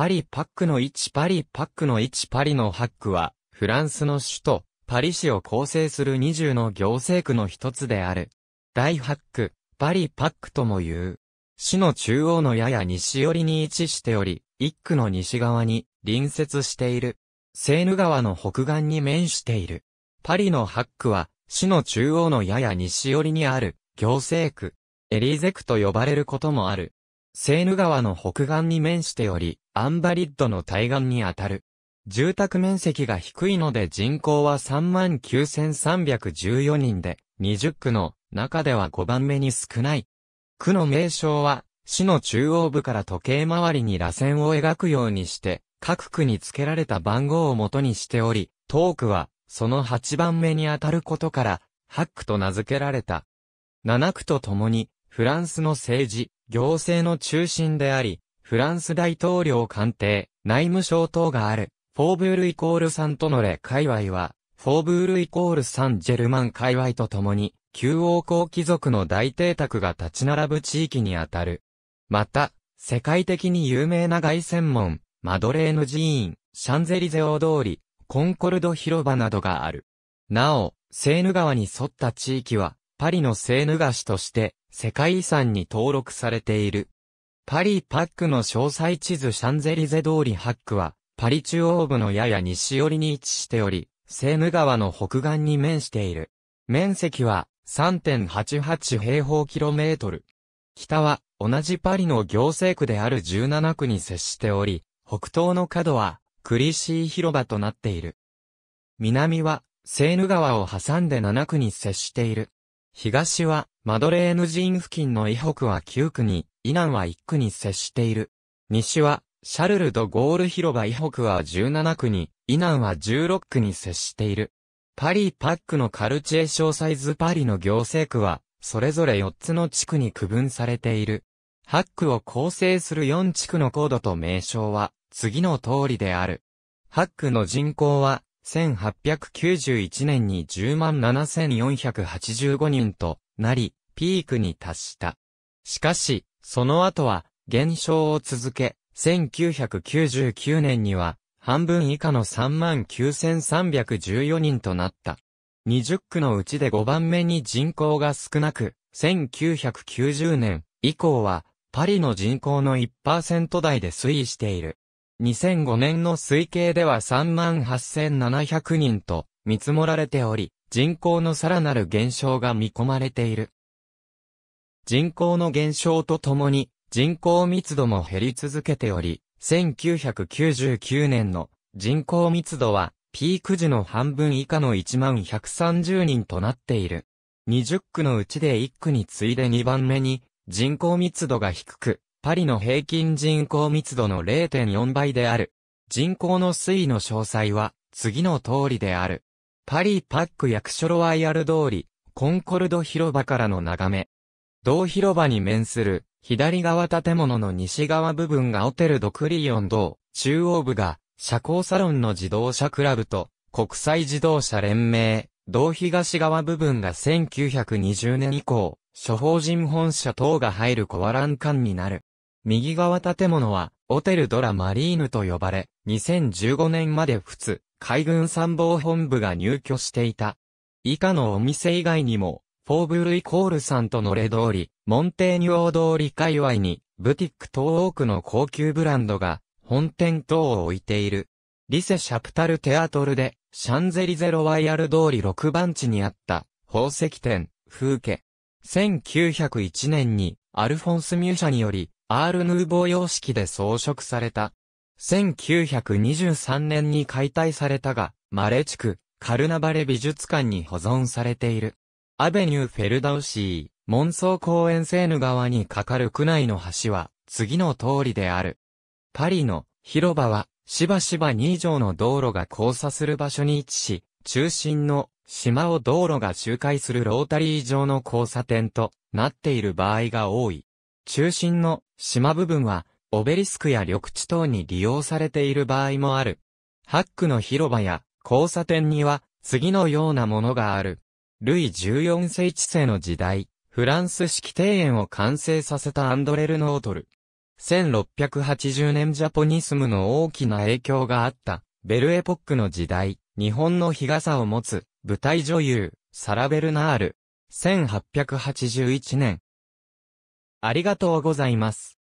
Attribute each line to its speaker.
Speaker 1: パリパックの位置パリパックの位置パリのハックは、フランスの首都、パリ市を構成する20の行政区の一つである。大ハック、パリパックとも言う。市の中央のやや西寄りに位置しており、一区の西側に隣接している。セーヌ川の北岸に面している。パリのハックは、市の中央のやや西寄りにある、行政区、エリーゼ区と呼ばれることもある。セーヌ川の北岸に面しており、アンバリッドの対岸にあたる。住宅面積が低いので人口は39,314人で、20区の中では5番目に少ない。区の名称は、市の中央部から時計回りに螺旋を描くようにして、各区に付けられた番号を元にしており、当区は、その8番目にあたることから、8区と名付けられた。7区と共に、フランスの政治、行政の中心であり、フランス大統領官邸、内務省等がある、フォーブールイコールサントノレ界隈は、フォーブールイコールサンジェルマン界隈とともに、旧王公貴族の大邸宅が立ち並ぶ地域にあたる。また、世界的に有名な外専門、マドレーヌ寺院、シャンゼリゼ大通り、コンコルド広場などがある。なお、セーヌ川に沿った地域は、パリのセーヌ菓子として、世界遺産に登録されている。パリパックの詳細地図シャンゼリゼ通りハックは、パリ中央部のやや西寄りに位置しており、セーヌ川の北岸に面している。面積は3.88平方キロメートル。北は同じパリの行政区である17区に接しており、北東の角はクリシー広場となっている。南はセーヌ川を挟んで7区に接している。東は、マドレーヌ寺院付近の以北は9区に、以南は1区に接している。西は、シャルルド・ゴール広場以北は17区に、以南は16区に接している。パリパックのカルチェ小サイズパリの行政区は、それぞれ4つの地区に区分されている。ハックを構成する4地区の高度と名称は、次の通りである。ハックの人口は、1891年に107,485人となり、ピークに達した。しかし、その後は減少を続け、1999年には半分以下の39,314人となった。20区のうちで5番目に人口が少なく、1990年以降はパリの人口の1%台で推移している。2005年の推計では38,700人と見積もられており、人口のさらなる減少が見込まれている。人口の減少とともに、人口密度も減り続けており、1999年の人口密度は、ピーク時の半分以下の1130人となっている。20区のうちで1区に次いで2番目に、人口密度が低く、パリの平均人口密度の0.4倍である。人口の推移の詳細は、次の通りである。パリパック役所ロワイヤル通り、コンコルド広場からの眺め。同広場に面する、左側建物の西側部分がオテル・ドクリオン道、中央部が、社交サロンの自動車クラブと、国際自動車連盟、同東側部分が1920年以降、処方人本社等が入るコアラン館になる。右側建物は、オテルドラマリーヌと呼ばれ、2015年まで普通、海軍参謀本部が入居していた。以下のお店以外にも、フォーブルイコールさんとのれ通り、モンテーニュー通り界隈に、ブティック等多くの高級ブランドが、本店等を置いている。リセ・シャプタル・テアトルで、シャンゼリゼ・ロワイヤル通り6番地にあった、宝石店、風景。1901年に、アルフォンス・ミュシャにより、アール・ヌーボー様式で装飾された。1923年に解体されたが、マレ地区、カルナバレ美術館に保存されている。アベニュー・フェルダウシー、モンソー公園セーヌ川に架かる区内の橋は、次の通りである。パリの広場は、しばしば2上の道路が交差する場所に位置し、中心の島を道路が周回するロータリー上の交差点となっている場合が多い。中心の島部分は、オベリスクや緑地等に利用されている場合もある。ハックの広場や交差点には、次のようなものがある。ルイ14世一世の時代、フランス式庭園を完成させたアンドレル・ノートル。1680年ジャポニスムの大きな影響があった、ベルエポックの時代、日本の日傘を持つ、舞台女優、サラ・ベルナール。1881年、ありがとうございます。